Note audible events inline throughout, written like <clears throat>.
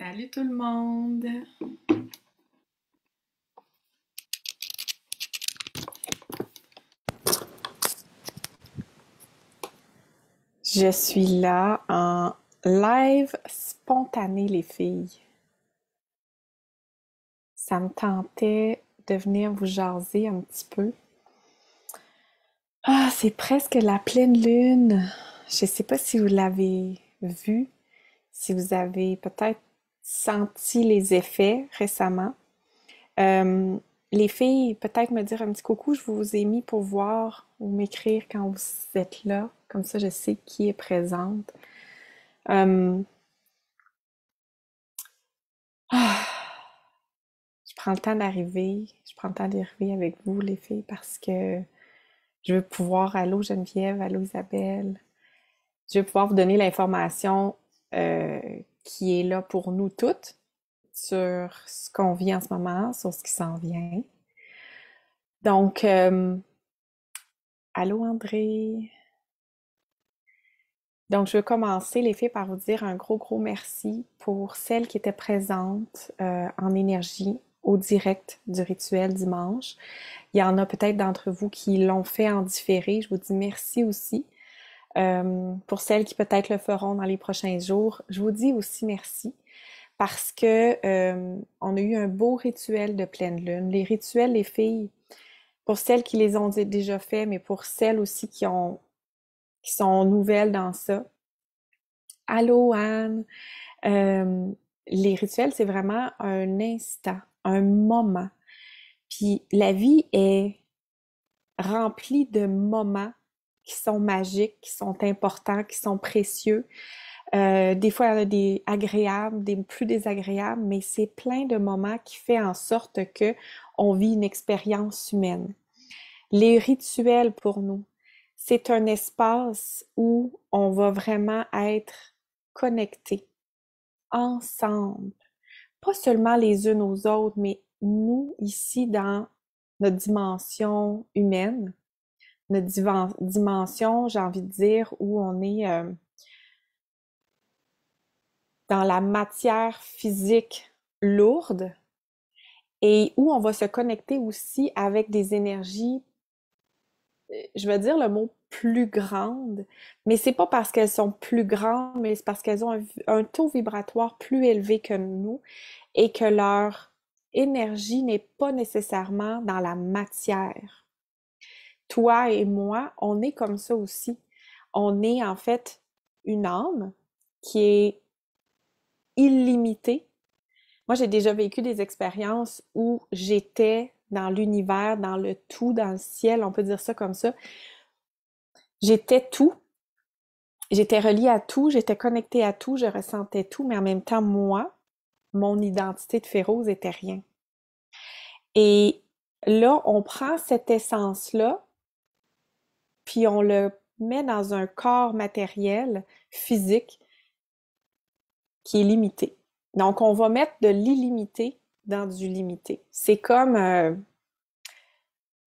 Salut tout le monde! Je suis là en live spontané, les filles. Ça me tentait de venir vous jaser un petit peu. Ah, c'est presque la pleine lune. Je ne sais pas si vous l'avez vu, si vous avez peut-être senti les effets récemment. Euh, les filles, peut-être me dire un petit coucou, je vous ai mis pour voir ou m'écrire quand vous êtes là. Comme ça, je sais qui est présente. Euh, ah, je prends le temps d'arriver. Je prends le temps d'arriver avec vous, les filles, parce que je veux pouvoir, allô Geneviève, allô Isabelle, je veux pouvoir vous donner l'information euh, qui est là pour nous toutes sur ce qu'on vit en ce moment, sur ce qui s'en vient. Donc, euh, allô André. Donc, je veux commencer, les filles, par vous dire un gros, gros merci pour celles qui étaient présentes euh, en énergie au direct du rituel dimanche. Il y en a peut-être d'entre vous qui l'ont fait en différé. Je vous dis merci aussi. Euh, pour celles qui peut-être le feront dans les prochains jours, je vous dis aussi merci parce que euh, on a eu un beau rituel de pleine lune. Les rituels, les filles, pour celles qui les ont déjà faits, mais pour celles aussi qui sont nouvelles dans ça. Allô Anne, euh, les rituels c'est vraiment un instant, un moment. Puis la vie est remplie de moments qui sont magiques, qui sont importants, qui sont précieux. Euh, des fois, il y a des agréables, des plus désagréables, mais c'est plein de moments qui font en sorte que on vit une expérience humaine. Les rituels pour nous, c'est un espace où on va vraiment être connectés, ensemble, pas seulement les unes aux autres, mais nous ici dans notre dimension humaine, notre dimension, j'ai envie de dire, où on est euh, dans la matière physique lourde et où on va se connecter aussi avec des énergies, je veux dire le mot plus grandes, mais c'est pas parce qu'elles sont plus grandes, mais c'est parce qu'elles ont un taux vibratoire plus élevé que nous et que leur énergie n'est pas nécessairement dans la matière toi et moi, on est comme ça aussi. On est en fait une âme qui est illimitée. Moi, j'ai déjà vécu des expériences où j'étais dans l'univers, dans le tout, dans le ciel, on peut dire ça comme ça. J'étais tout. J'étais reliée à tout, j'étais connectée à tout, je ressentais tout, mais en même temps, moi, mon identité de féroce était rien. Et là, on prend cette essence-là, puis on le met dans un corps matériel, physique, qui est limité. Donc, on va mettre de l'illimité dans du limité. C'est comme euh,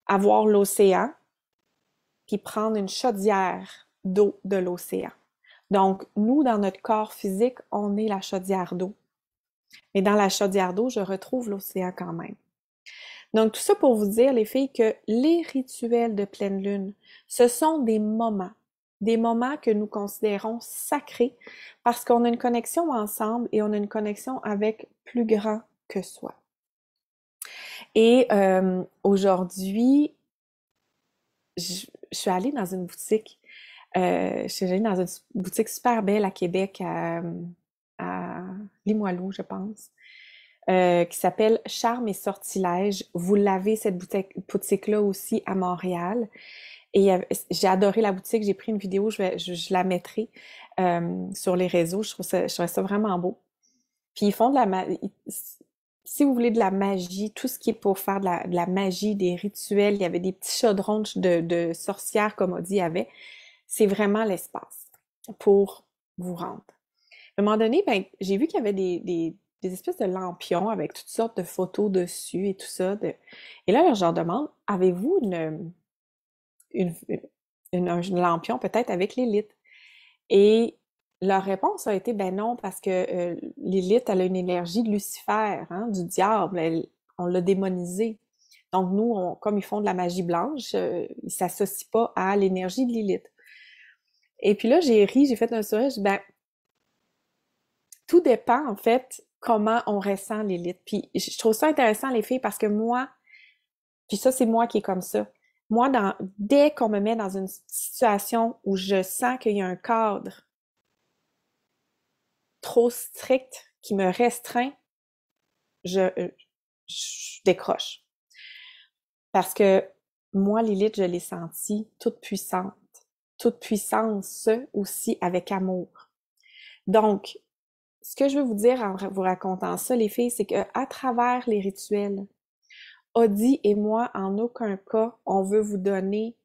avoir l'océan, puis prendre une chaudière d'eau de l'océan. Donc, nous, dans notre corps physique, on est la chaudière d'eau. Mais dans la chaudière d'eau, je retrouve l'océan quand même. Donc, tout ça pour vous dire, les filles, que les rituels de pleine lune, ce sont des moments, des moments que nous considérons sacrés parce qu'on a une connexion ensemble et on a une connexion avec plus grand que soi. Et euh, aujourd'hui, je, suis allée dans une boutique. Euh, je suis allée dans une boutique super belle à Québec, à, à Limoilou, je pense. Euh, qui s'appelle Charme et Sortilège. Vous l'avez, cette boutique-là aussi à Montréal. Et euh, j'ai adoré la boutique, j'ai pris une vidéo, je, la mettrai euh, sur les réseaux. Je trouve ça, ça vraiment beau. Puis ils font de la magie. Si vous voulez de la magie, tout ce qui est pour faire de la, magie, des rituels, il y avait des petits chaudrons de, sorcières, comme on dit, avait. C'est vraiment l'espace pour vous rendre. À un moment donné, ben, j'ai vu qu'il y avait des, des, des espèces de lampions avec toutes sortes de photos dessus et tout ça. Et là, je leur demande, avez-vous une, lampion peut-être avec l'élite? Et leur réponse a été, ben non, parce que euh, l'élite, elle a une énergie de Lucifer, hein, du diable, on l'a démonisé. Donc nous, comme ils font de la magie blanche, euh, ils ne s'associent pas à l'énergie de l'élite. Et puis là, j'ai ri, j'ai fait un sourire, je ben, tout dépend, en fait, comment on ressent l'élite. Puis je trouve ça intéressant, les filles, parce que moi, puis ça, c'est moi qui est comme ça. Moi, dès qu'on me met dans une situation où je sens qu'il y a un cadre trop strict qui me restreint, je, euh, décroche. Parce que moi, l'élite, je l'ai sentie toute puissante. Toute puissance aussi avec amour. Donc, ce que je veux vous dire en vous racontant ça, les filles, c'est qu'à travers les rituels, Audi et moi, en aucun cas, on veut vous donner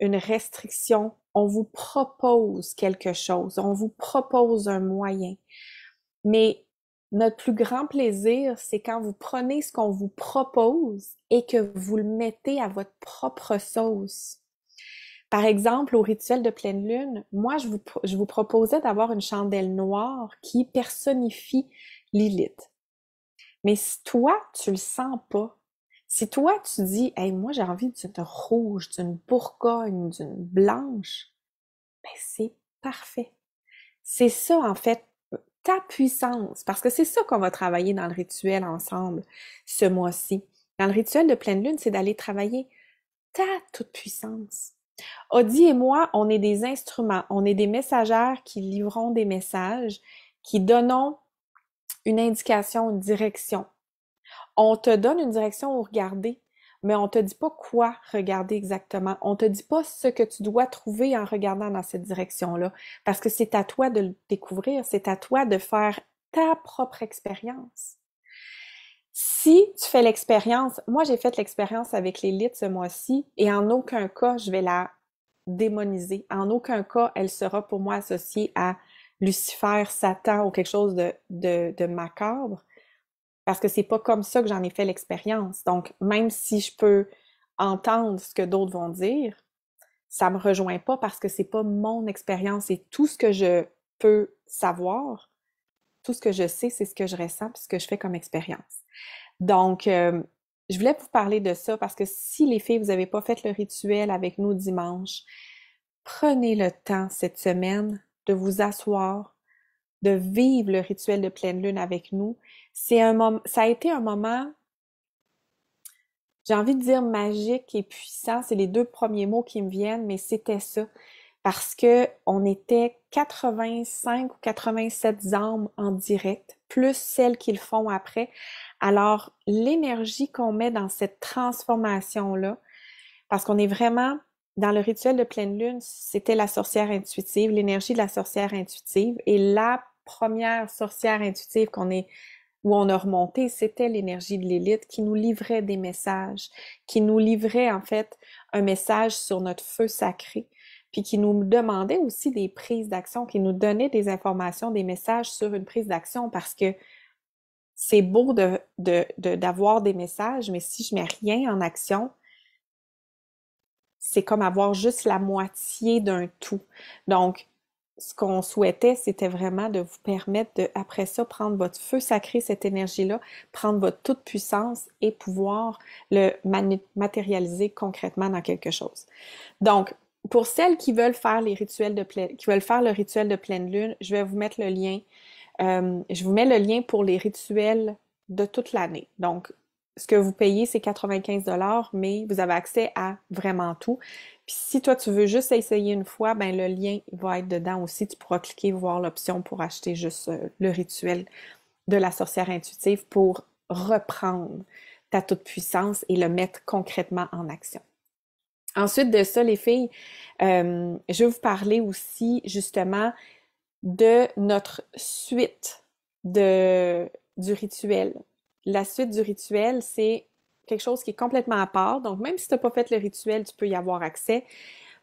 une restriction. On vous propose quelque chose, on vous propose un moyen. Mais notre plus grand plaisir, c'est quand vous prenez ce qu'on vous propose et que vous le mettez à votre propre sauce. Par exemple, au rituel de pleine lune, moi, je vous, proposais d'avoir une chandelle noire qui personnifie Lilith. Mais si toi, tu le sens pas, si toi, tu dis, hey, moi, j'ai envie d'une rouge, d'une bourgogne, d'une blanche, ben, c'est parfait. C'est ça, en fait, ta puissance, parce que c'est ça qu'on va travailler dans le rituel ensemble ce mois-ci. Dans le rituel de pleine lune, c'est d'aller travailler ta toute puissance. Audi et moi, on est des instruments, on est des messagères qui livrons des messages, qui donnons une indication, une direction. On te donne une direction où regarder, mais on te dit pas quoi regarder exactement. On te dit pas ce que tu dois trouver en regardant dans cette direction-là, parce que c'est à toi de le découvrir, c'est à toi de faire ta propre expérience. Si tu fais l'expérience, moi j'ai fait l'expérience avec l'élite ce mois-ci et en aucun cas je vais la démoniser. En aucun cas elle sera pour moi associée à Lucifer, Satan ou quelque chose de, macabre parce que c'est pas comme ça que j'en ai fait l'expérience. Donc même si je peux entendre ce que d'autres vont dire, ça me rejoint pas parce que c'est pas mon expérience et tout ce que je peux savoir, tout ce que je sais, c'est ce que je ressens puis ce que je fais comme expérience. Donc, euh, je voulais vous parler de ça parce que si les filles, vous n'avez pas fait le rituel avec nous dimanche, prenez le temps cette semaine de vous asseoir, de vivre le rituel de pleine lune avec nous. C'est un moment, ça a été un moment, j'ai envie de dire magique et puissant. C'est les deux premiers mots qui me viennent, mais c'était ça. Parce que on était 85 ou 87 âmes en direct plus celle qu'ils font après. Alors, l'énergie qu'on met dans cette transformation-là, parce qu'on est vraiment dans le rituel de pleine lune, c'était la sorcière intuitive, l'énergie de la sorcière intuitive, et la première sorcière intuitive qu'on est où on a remonté, c'était l'énergie de l'élite qui nous livrait des messages, qui nous livrait en fait un message sur notre feu sacré, puis qui nous demandait aussi des prises d'action, qui nous donnait des informations, des messages sur une prise d'action parce que c'est beau d'avoir des messages, mais si je mets rien en action, c'est comme avoir juste la moitié d'un tout. Donc, ce qu'on souhaitait, c'était vraiment de vous permettre de, après ça, prendre votre feu sacré, cette énergie-là, prendre votre toute puissance et pouvoir le matérialiser concrètement dans quelque chose. Donc, pour celles qui veulent faire les rituels de qui veulent faire le rituel de pleine lune, je vais vous mettre le lien. Euh, je vous mets le lien pour les rituels de toute l'année. Donc, ce que vous payez, c'est 95 dollars, mais vous avez accès à vraiment tout. Puis si toi, tu veux juste essayer une fois, ben le lien va être dedans aussi. Tu pourras cliquer, voir l'option pour acheter juste euh, le rituel de la sorcière intuitive pour reprendre ta toute-puissance et le mettre concrètement en action. Ensuite de ça, les filles, euh, je vais vous parler aussi justement de notre suite de, du rituel. La suite du rituel, c'est quelque chose qui est complètement à part. Donc, même si tu n'as pas fait le rituel, tu peux y avoir accès.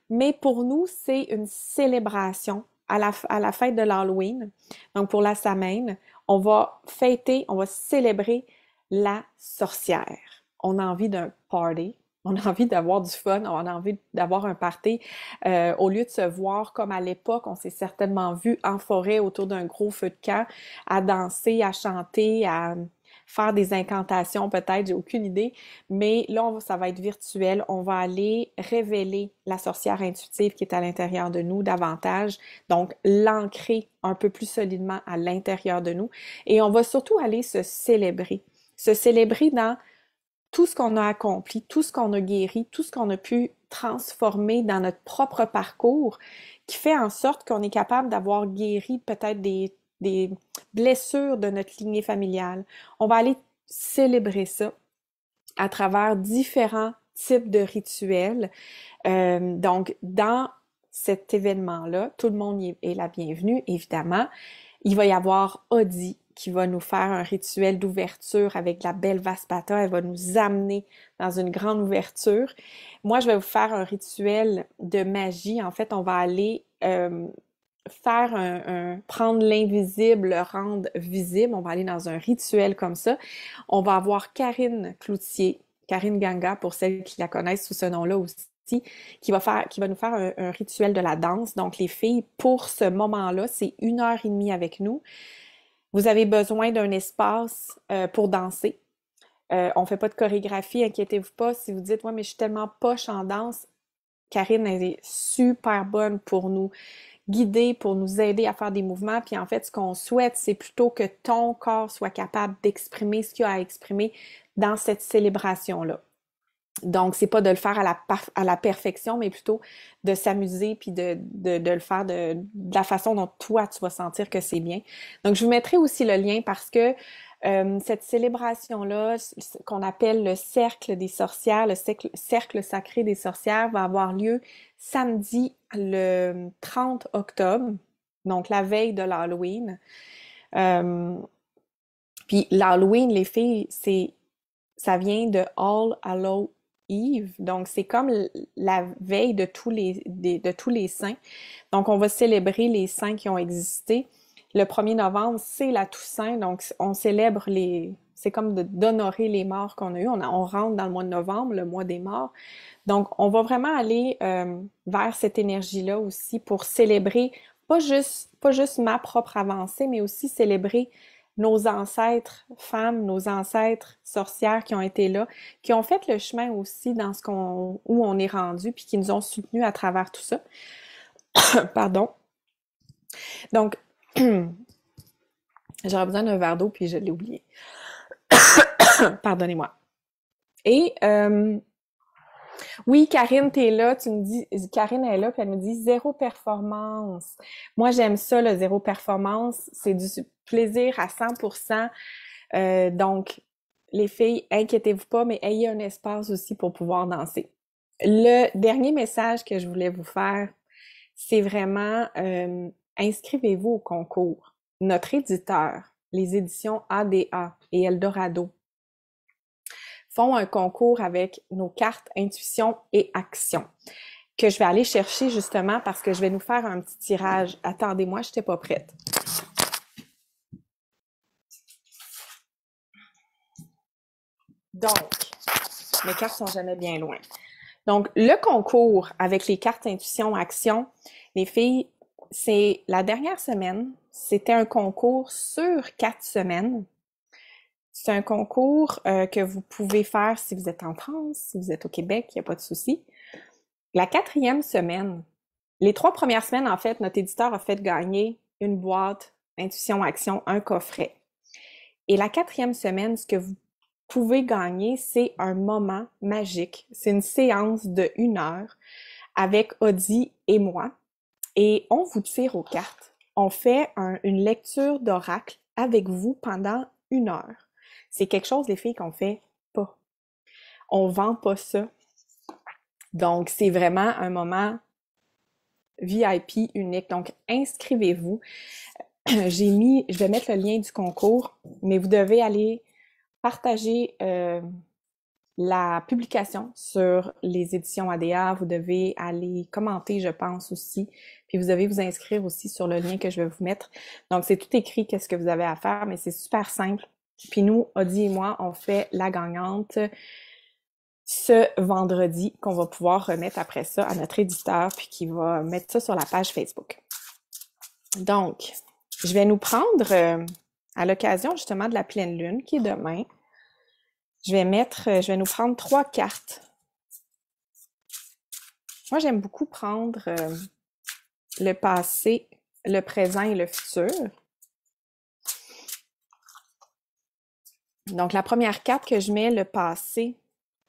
Mais pour nous, c'est une célébration à la, à la fête de l'Halloween. Donc, pour la semaine, on va fêter, on va célébrer la sorcière. On a envie d'un party, <laughs> On a envie d'avoir du fun, on a envie d'avoir un party. Euh, au lieu de se voir comme à l'époque, on s'est certainement vu en forêt autour d'un gros feu de camp, à danser, à chanter, à faire des incantations peut-être, j'ai aucune idée. Mais là, ça va être virtuel. On va aller révéler la sorcière intuitive qui est à l'intérieur de nous davantage. Donc, l'ancrer un peu plus solidement à l'intérieur de nous. Et on va surtout aller se célébrer. Se célébrer dans tout ce qu'on a accompli, tout ce qu'on a guéri, tout ce qu'on a pu transformer dans notre propre parcours, qui fait en sorte qu'on est capable d'avoir guéri peut-être des, blessures de notre lignée familiale. On va aller célébrer ça à travers différents types de rituels. Euh, donc, dans cet événement-là, tout le monde est la bienvenue, évidemment. Il va y avoir Audi, qui va nous faire un rituel d'ouverture avec la belle Vaspata. Elle va nous amener dans une grande ouverture. Moi, je vais vous faire un rituel de magie. En fait, on va aller euh, faire un, prendre l'invisible, le rendre visible. On va aller dans un rituel comme ça. On va avoir Karine Cloutier, Karine Ganga, pour celles qui la connaissent sous ce nom-là aussi qui va, faire, qui va nous faire un, rituel de la danse. Donc, les filles, pour ce moment-là, c'est une heure et demie avec nous. Vous avez besoin d'un espace euh, pour danser. Euh, on ne fait pas de chorégraphie, inquiétez-vous pas. Si vous dites, ouais, mais je suis tellement poche en danse, Karine, elle est super bonne pour nous guider, pour nous aider à faire des mouvements. Puis en fait, ce qu'on souhaite, c'est plutôt que ton corps soit capable d'exprimer ce qu'il a à exprimer dans cette célébration-là. Donc, c'est pas de le faire à la, à la perfection, mais plutôt de s'amuser puis de, le faire de, la façon dont toi, tu vas sentir que c'est bien. Donc, je vous mettrai aussi le lien parce que euh, cette célébration-là, qu'on appelle le cercle des sorcières, le cercle, sacré des sorcières, va avoir lieu samedi le 30 octobre, donc la veille de l'Halloween. Euh, puis l'Halloween, les filles, c'est ça vient de All Hallow donc, c'est comme la veille de tous, les, saints. Donc, on va célébrer les saints qui ont existé. Le 1er novembre, c'est la Toussaint. Donc, on célèbre les... C'est comme d'honorer les morts qu'on a eues. On, rentre dans le mois de novembre, le mois des morts. Donc, on va vraiment aller euh, vers cette énergie-là aussi pour célébrer pas juste, pas juste ma propre avancée, mais aussi célébrer nos ancêtres femmes, nos ancêtres sorcières qui ont été là, qui ont fait le chemin aussi dans ce qu'on où on est rendu, puis qui nous ont soutenus à travers tout ça. <coughs> Pardon. Donc, <coughs> j'aurais besoin d'un verre d'eau, puis je l'ai oublié. <coughs> Pardonnez-moi. Et euh, oui, Karine, es là, tu me dis, Karine est là, puis elle me dit zéro performance. Moi, j'aime ça, le zéro performance, c'est du plaisir à 100%. Euh, donc, les filles, inquiétez-vous pas, mais ayez un espace aussi pour pouvoir danser. Le dernier message que je voulais vous faire, c'est vraiment euh, inscrivez-vous au concours. Notre éditeur, les éditions ADA et Eldorado font un concours avec nos cartes intuition et action que je vais aller chercher justement parce que je vais nous faire un petit tirage. Attendez-moi, je n'étais pas prête. Donc, mes cartes sont jamais bien loin. Donc, le concours avec les cartes intuition action, les filles, c'est la dernière semaine. C'était un concours sur quatre semaines c'est un concours euh, que vous pouvez faire si vous êtes en France, si vous êtes au Québec, il n'y a pas de souci. La quatrième semaine, les trois premières semaines, en fait, notre éditeur a fait gagner une boîte Intuition Action, un coffret. Et la quatrième semaine, ce que vous pouvez gagner, c'est un moment magique. C'est une séance de une heure avec Audi et moi. Et on vous tire aux cartes. On fait une lecture d'oracle avec vous pendant une heure. C'est quelque chose, les filles, qu'on fait pas. On vend pas ça. Donc, c'est vraiment un moment VIP unique. Donc, inscrivez-vous. <clears throat> J'ai mis, je vais mettre le lien du concours, mais vous devez aller partager euh, la publication sur les éditions ADA. Vous devez aller commenter, je pense aussi. Puis vous devez vous inscrire aussi sur le lien que je vais vous mettre. Donc, c'est tout écrit, qu'est-ce que vous avez à faire, mais c'est super simple. Puis nous, Audi et moi, on fait la gagnante ce vendredi qu'on va pouvoir remettre après ça à notre éditeur puis qui va mettre ça sur la page Facebook. Donc, je vais nous prendre euh, à l'occasion justement de la pleine lune qui est demain. Je vais mettre, je vais nous prendre trois cartes. Moi, j'aime beaucoup prendre euh, le passé, le présent et le futur. Donc, la première carte que je mets, le passé,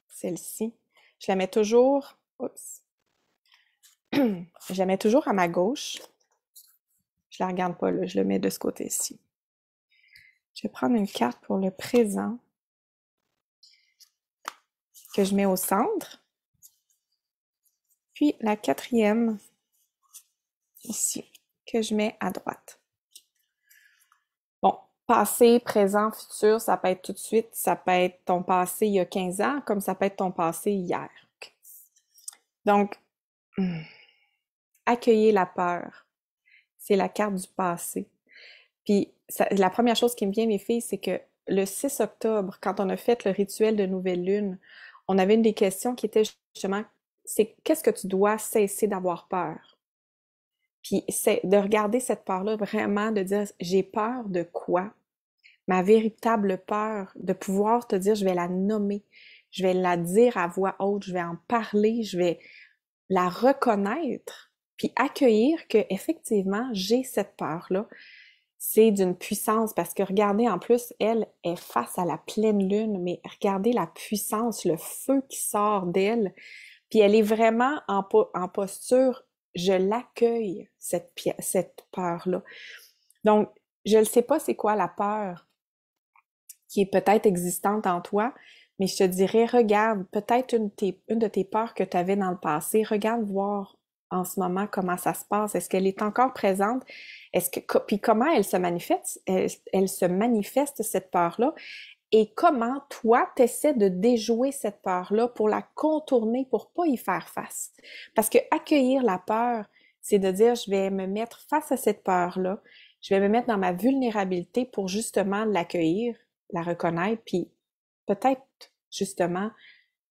celle-ci, je la mets toujours. toujours à ma gauche. Je la regarde pas je le mets de ce côté-ci. Je vais prendre une carte pour le présent que je mets au centre. Puis la quatrième ici que je mets à droite passé, présent, futur, ça peut être tout de suite, ça peut être ton passé il y a 15 ans, comme ça peut être ton passé hier. Donc, accueillir la peur. C'est la carte du passé. Puis, la première chose qui me vient, mes filles, c'est que le 6 octobre, quand on a fait le rituel de Nouvelle Lune, on avait une des questions qui était justement, c'est qu'est-ce que tu dois cesser d'avoir peur? Puis c'est de regarder cette peur là vraiment de dire j'ai peur de quoi? Ma véritable peur, de pouvoir te dire je vais la nommer, je vais la dire à voix haute, je vais en parler, je vais la reconnaître, puis accueillir que effectivement j'ai cette peur-là. C'est d'une puissance parce que regardez en plus, elle est face à la pleine lune, mais regardez la puissance, le feu qui sort d'elle. Puis elle est vraiment en, en posture je l'accueille, cette, cette peur-là. Donc, je ne sais pas c'est quoi la peur qui est peut-être existante en toi, mais je te dirais, regarde peut-être une, de tes peurs que tu avais dans le passé, regarde voir en ce moment comment ça se passe, est-ce qu'elle est encore présente, est-ce que puis comment elle se manifeste, elle se manifeste cette peur-là, et comment toi, tu essaies de déjouer cette peur-là pour la contourner, pour pas y faire face. Parce que accueillir la peur, c'est de dire, je vais me mettre face à cette peur-là, je vais me mettre dans ma vulnérabilité pour justement l'accueillir, la reconnaître, puis peut-être justement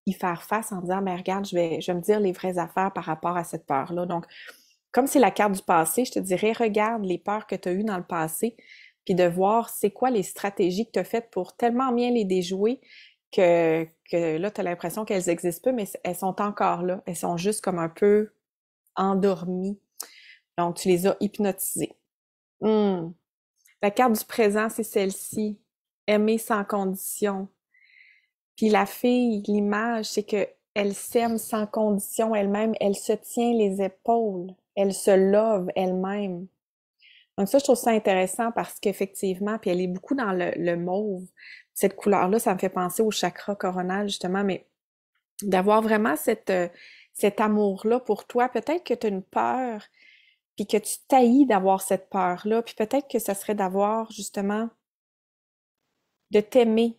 y faire face en disant, mais regarde, je vais, je vais me dire les vraies affaires par rapport à cette peur-là. Donc, comme c'est la carte du passé, je te dirais, regarde les peurs que tu as eues dans le passé, puis de voir c'est quoi les stratégies que tu as faites pour tellement bien les déjouer que, que là, tu as l'impression qu'elles existent peu, mais elles sont encore là. Elles sont juste comme un peu endormies. Donc, tu les as hypnotisées. Hmm. La carte du présent, c'est celle-ci. Aimer sans condition. Puis la fille, l'image, c'est que elle s'aime sans condition elle-même, elle se tient les épaules, elle se love elle-même. Donc ça, je trouve ça intéressant parce qu'effectivement, puis elle est beaucoup dans le, mauve. Cette couleur-là, ça me fait penser au chakra coronal, justement, mais d'avoir vraiment cette, euh, cet amour-là pour toi, peut-être que tu as une peur, puis que tu taillis d'avoir cette peur-là, puis peut-être que ça serait d'avoir, justement, de t'aimer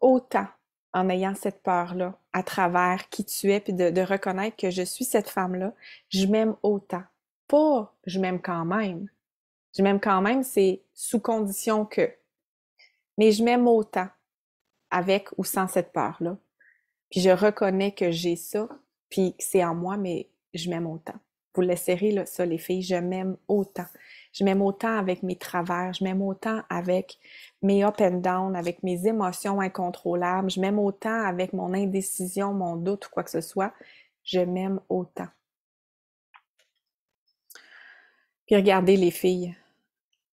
autant en ayant cette peur-là à travers qui tu es, puis de reconnaître que je suis cette femme-là, je m'aime autant. Pas je m'aime quand même, je m'aime quand même, c'est sous condition que. Mais je m'aime autant, avec ou sans cette peur-là. Puis je reconnais que j'ai ça, puis que c'est en moi, mais je m'aime autant. Vous le ça, les filles, je m'aime autant. Je m'aime autant avec mes travers, je m'aime autant avec mes up and down, avec mes émotions incontrôlables, je m'aime autant avec mon indécision, mon doute ou quoi que ce soit. Je m'aime autant. Puis regardez les filles,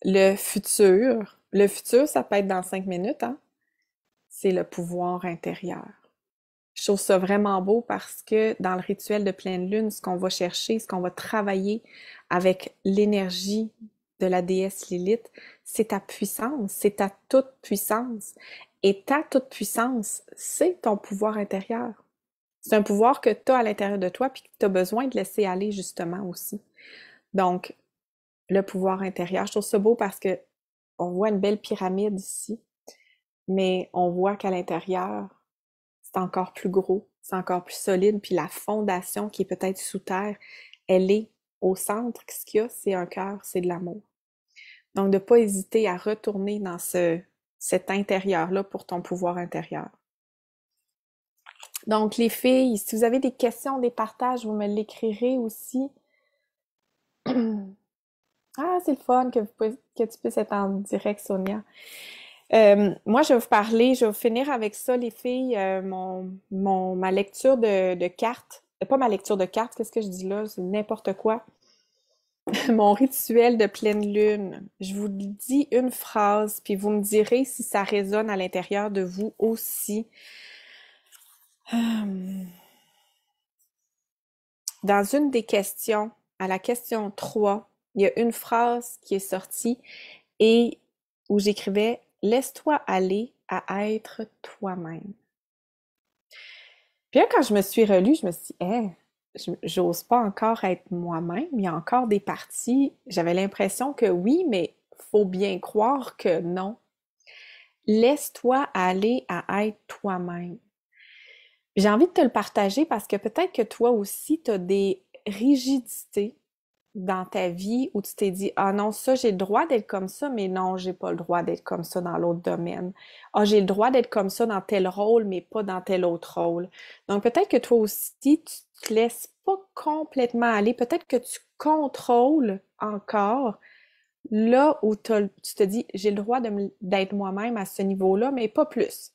le futur, le futur, ça peut être dans cinq minutes, hein? c'est le pouvoir intérieur. Je trouve ça vraiment beau parce que dans le rituel de pleine lune, ce qu'on va chercher, ce qu'on va travailler avec l'énergie de la déesse Lilith, c'est ta puissance, c'est ta toute puissance. Et ta toute puissance, c'est ton pouvoir intérieur. C'est un pouvoir que tu as à l'intérieur de toi puis que tu as besoin de laisser aller justement aussi. Donc, le pouvoir intérieur. Je trouve ça beau parce que on voit une belle pyramide ici, mais on voit qu'à l'intérieur, c'est encore plus gros, c'est encore plus solide, puis la fondation qui est peut-être sous terre, elle est au centre. Ce qu'il y a, c'est un cœur, c'est de l'amour. Donc, de ne pas hésiter à retourner dans ce, cet intérieur-là pour ton pouvoir intérieur. Donc, les filles, si vous avez des questions, des partages, vous me l'écrirez aussi. <clears throat> Ah, c'est le fun que, que tu puisses être en direct, Sonia. Euh, moi, je vais vous parler, je vais finir avec ça, les filles, euh, mon, ma lecture de, de cartes. Euh, pas ma lecture de cartes, qu'est-ce que je dis là? C'est n'importe quoi. <laughs> mon rituel de pleine lune. Je vous dis une phrase, puis vous me direz si ça résonne à l'intérieur de vous aussi. Dans une des questions, à la question 3, il y a une phrase qui est sortie et où j'écrivais Laisse-toi aller à être toi-même. Puis là, quand je me suis relue, je me suis dit, hein, j'ose pas encore être moi-même. Il y a encore des parties. J'avais l'impression que oui, mais faut bien croire que non. Laisse-toi aller à être toi-même. J'ai envie de te le partager parce que peut-être que toi aussi, tu as des rigidités dans ta vie où tu t'es dit ah non ça j'ai le droit d'être comme ça mais non j'ai pas le droit d'être comme ça dans l'autre domaine ah j'ai le droit d'être comme ça dans tel rôle mais pas dans tel autre rôle donc peut-être que toi aussi tu te laisses pas complètement aller peut-être que tu contrôles encore là où tu te dis j'ai le droit d'être moi-même à ce niveau-là mais pas plus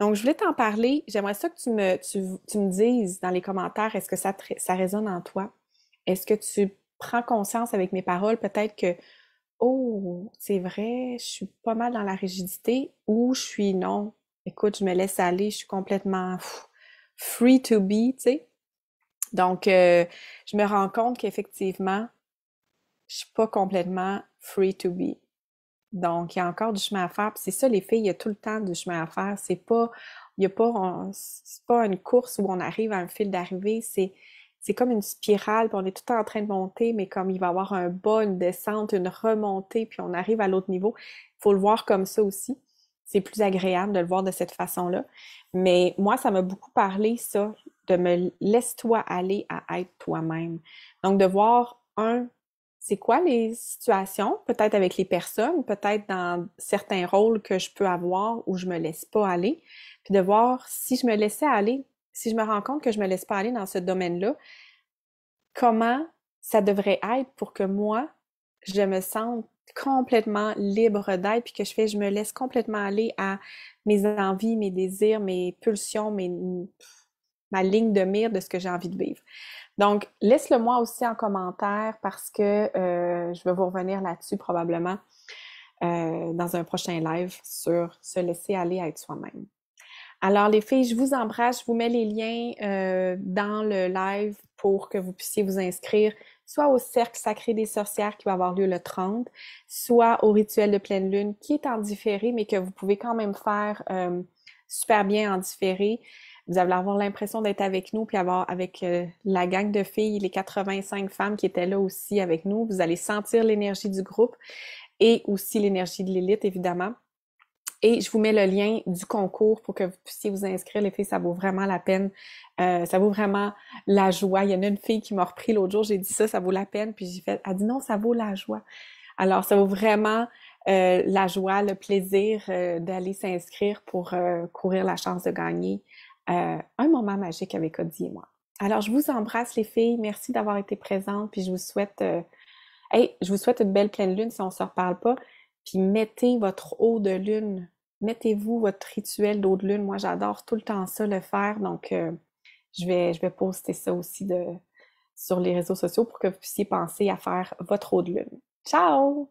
donc, je voulais t'en parler. J'aimerais ça que tu me, me dises dans les commentaires, est-ce que ça, ça résonne en toi? Est-ce que tu prends conscience avec mes paroles peut-être que oh, c'est vrai, je suis pas mal dans la rigidité ou je suis non, écoute, je me laisse aller, je suis complètement free to be, tu sais. Donc, euh, je me rends compte qu'effectivement, je suis pas complètement free to be. Donc, il y a encore du chemin à faire. c'est ça, les filles, il y a tout le temps du chemin à faire. C'est pas, il y a pas, c'est pas une course où on arrive à un fil d'arrivée. C'est, c'est comme une spirale, on est tout en train de monter, mais comme il va y avoir un bas, une descente, une remontée, puis on arrive à l'autre niveau. Il faut le voir comme ça aussi. C'est plus agréable de le voir de cette façon-là. Mais moi, ça m'a beaucoup parlé, ça, de me laisse-toi aller à être toi-même. Donc, de voir, un, c'est quoi les situations, peut-être avec les personnes, peut-être dans certains rôles que je peux avoir où je me laisse pas aller, puis de voir si je me laissais aller, si je me rends compte que je me laisse pas aller dans ce domaine-là, comment ça devrait être pour que moi, je me sente complètement libre d'être, puis que je fais, je me laisse complètement aller à mes envies, mes désirs, mes pulsions, ma ligne de mire de ce que j'ai envie de vivre. Donc, laisse-le moi aussi en commentaire parce que euh, je vais vous revenir là-dessus probablement euh, dans un prochain live sur se laisser aller à être soi-même. Alors, les filles, je vous embrasse. Je vous mets les liens euh, dans le live pour que vous puissiez vous inscrire soit au Cercle Sacré des Sorcières qui va avoir lieu le 30, soit au Rituel de Pleine Lune qui est en différé, mais que vous pouvez quand même faire euh, super bien en différé. Vous allez avoir l'impression d'être avec nous, puis avoir avec euh, la gang de filles, les 85 femmes qui étaient là aussi avec nous. Vous allez sentir l'énergie du groupe et aussi l'énergie de l'élite, évidemment. Et je vous mets le lien du concours pour que vous puissiez vous inscrire. Les filles, ça vaut vraiment la peine. Euh, ça vaut vraiment la joie. Il y en a une fille qui m'a repris l'autre jour, j'ai dit ça, ça vaut la peine. Puis j'ai fait, elle dit non, ça vaut la joie. Alors, ça vaut vraiment euh, la joie, le plaisir euh, d'aller s'inscrire pour courir la chance de gagner un moment magique avec Cody et moi. Alors, je vous embrasse, les filles. Merci d'avoir été présentes. Puis je vous souhaite, hey, je vous souhaite une belle pleine lune si on ne se reparle pas. Puis mettez votre eau de lune. Mettez-vous votre rituel d'eau de lune. Moi, j'adore tout le temps ça le faire. Donc, euh, je, vais, je vais poster ça aussi de, sur les réseaux sociaux pour que vous puissiez penser à faire votre eau de lune. Ciao!